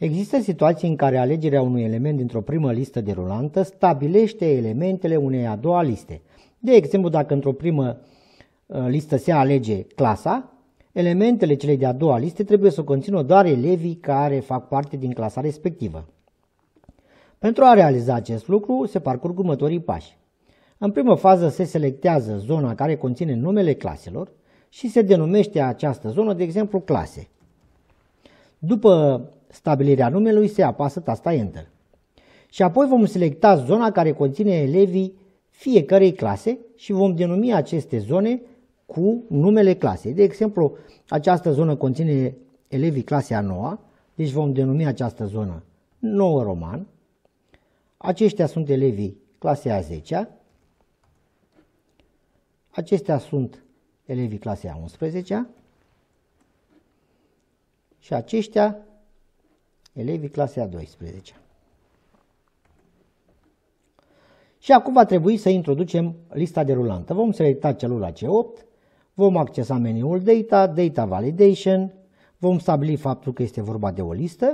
Există situații în care alegerea unui element dintr-o primă listă derulantă stabilește elementele unei a doua liste. De exemplu, dacă într-o primă uh, listă se alege clasa, elementele celei de-a doua liste trebuie să conțină doar elevii care fac parte din clasa respectivă. Pentru a realiza acest lucru, se parcurg următorii pași. În primă fază se selectează zona care conține numele claselor și se denumește această zonă, de exemplu, clase. După stabilirea numelui se apasă tasta Enter. Și apoi vom selecta zona care conține elevii fiecarei clase și vom denumi aceste zone cu numele clasei. De exemplu, această zonă conține elevii clasei a noua, deci vom denumi această zonă nouă roman. Aceștia sunt elevii clasei a 10 Acestea sunt elevii clasei a 11 și aceștia elevii clasei a 12 Și acum va trebui să introducem lista rulantă. Vom selecta celula C8, vom accesa meniul Data, Data Validation, vom stabili faptul că este vorba de o listă,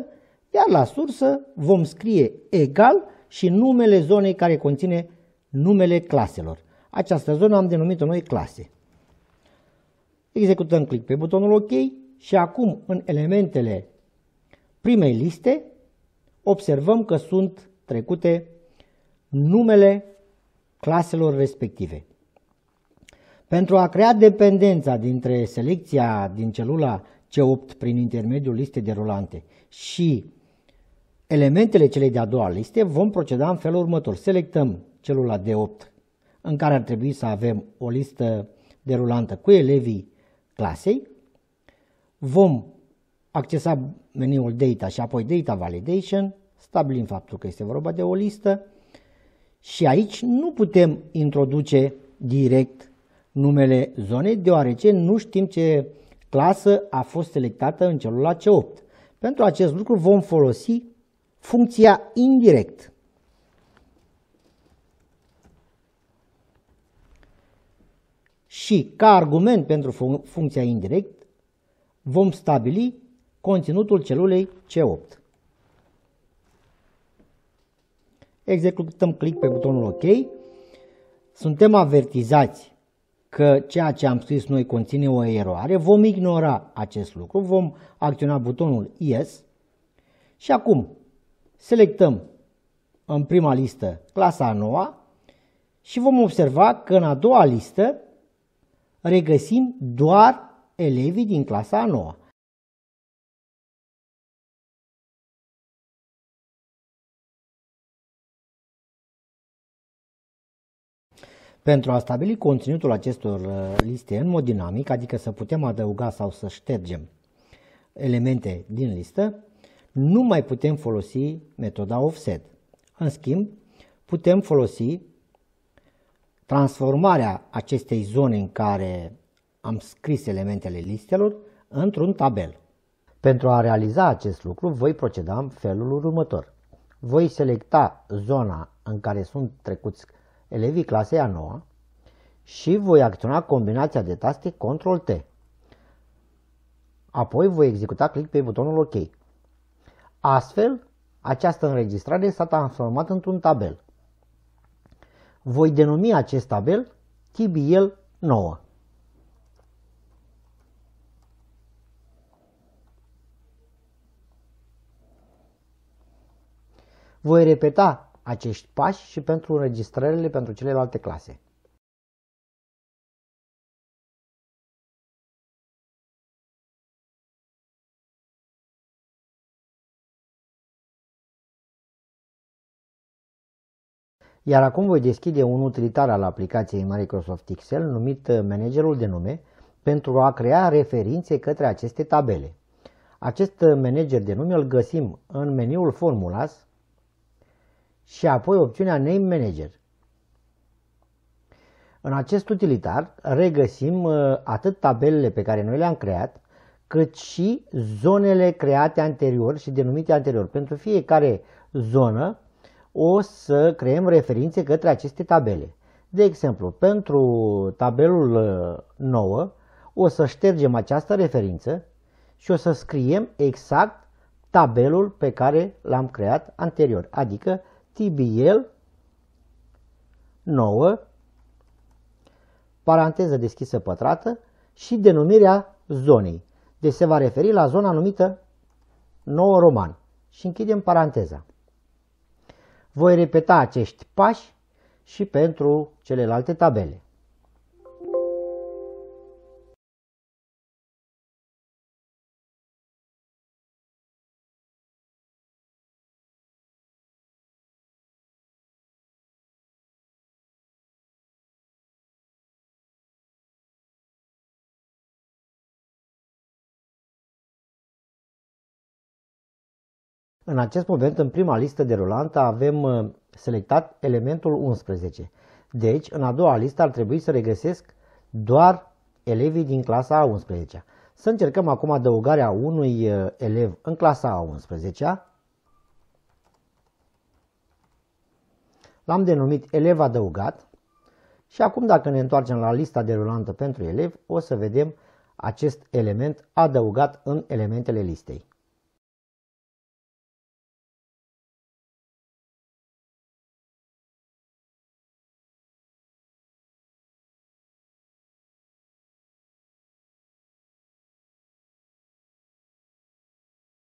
iar la sursă vom scrie egal și numele zonei care conține numele claselor. Această zonă am denumit-o noi clase. Executăm click pe butonul OK și acum în elementele primei liste, observăm că sunt trecute numele claselor respective. Pentru a crea dependența dintre selecția din celula C8 prin intermediul listei de rulante și elementele celei de-a doua liste, vom proceda în felul următor. Selectăm celula D8 în care ar trebui să avem o listă derulantă cu elevii clasei. Vom accesa meniul Data și apoi Data Validation, stabilim faptul că este vorba de o listă și aici nu putem introduce direct numele zonei deoarece nu știm ce clasă a fost selectată în celula C8. Pentru acest lucru vom folosi funcția indirect. Și ca argument pentru funcția indirect vom stabili conținutul celulei C8. Executăm click pe butonul OK. Suntem avertizați că ceea ce am scris noi conține o eroare. Vom ignora acest lucru, vom acționa butonul Yes și acum selectăm în prima listă clasa a noua și vom observa că în a doua listă regăsim doar elevii din clasa a noua. Pentru a stabili conținutul acestor uh, liste în mod dinamic, adică să putem adăuga sau să ștergem elemente din listă, nu mai putem folosi metoda offset. În schimb, putem folosi transformarea acestei zone în care am scris elementele listelor într-un tabel. Pentru a realiza acest lucru, voi proceda în felul următor. Voi selecta zona în care sunt trecuți elevii clasei a 9 și voi acționa combinația de taste Ctrl-T. Apoi voi executa click pe butonul OK. Astfel, această înregistrare s-a transformat într-un tabel. Voi denumi acest tabel TBL 9. Voi repeta acești pași și pentru înregistrările pentru celelalte clase. Iar acum voi deschide un utilitar al aplicației Microsoft Excel numit uh, Managerul de nume pentru a crea referințe către aceste tabele. Acest uh, manager de nume îl găsim în meniul Formulas, și apoi opțiunea Name Manager. În acest utilitar regăsim uh, atât tabelele pe care noi le-am creat, cât și zonele create anterior și denumite anterior. Pentru fiecare zonă o să creăm referințe către aceste tabele. De exemplu, pentru tabelul 9 uh, o să ștergem această referință și o să scriem exact tabelul pe care l-am creat anterior, adică TBL 9, paranteză deschisă pătrată și denumirea zonei. Deci se va referi la zona numită 9 roman. Și închidem paranteza. Voi repeta acești pași și pentru celelalte tabele. În acest moment, în prima listă de rulantă, avem uh, selectat elementul 11. Deci, în a doua listă ar trebui să regăsesc doar elevii din clasa a 11 -a. Să încercăm acum adăugarea unui uh, elev în clasa a 11 -a. L-am denumit elev adăugat și acum dacă ne întoarcem la lista de rulantă pentru elev, o să vedem acest element adăugat în elementele listei.